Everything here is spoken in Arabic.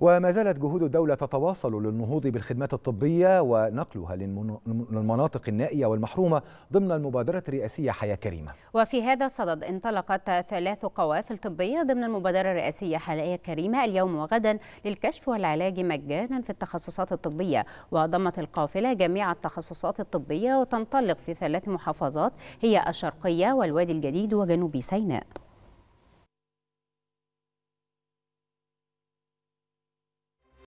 وما زالت جهود الدولة تتواصل للنهوض بالخدمات الطبية ونقلها للمناطق النائية والمحرومة ضمن المبادرة الرئاسية حياة كريمة وفي هذا الصدد انطلقت ثلاث قوافل طبية ضمن المبادرة الرئاسية حياة كريمة اليوم وغدا للكشف والعلاج مجانا في التخصصات الطبية وضمت القافلة جميع التخصصات الطبية وتنطلق في ثلاث محافظات هي الشرقية والوادي الجديد وجنوب سيناء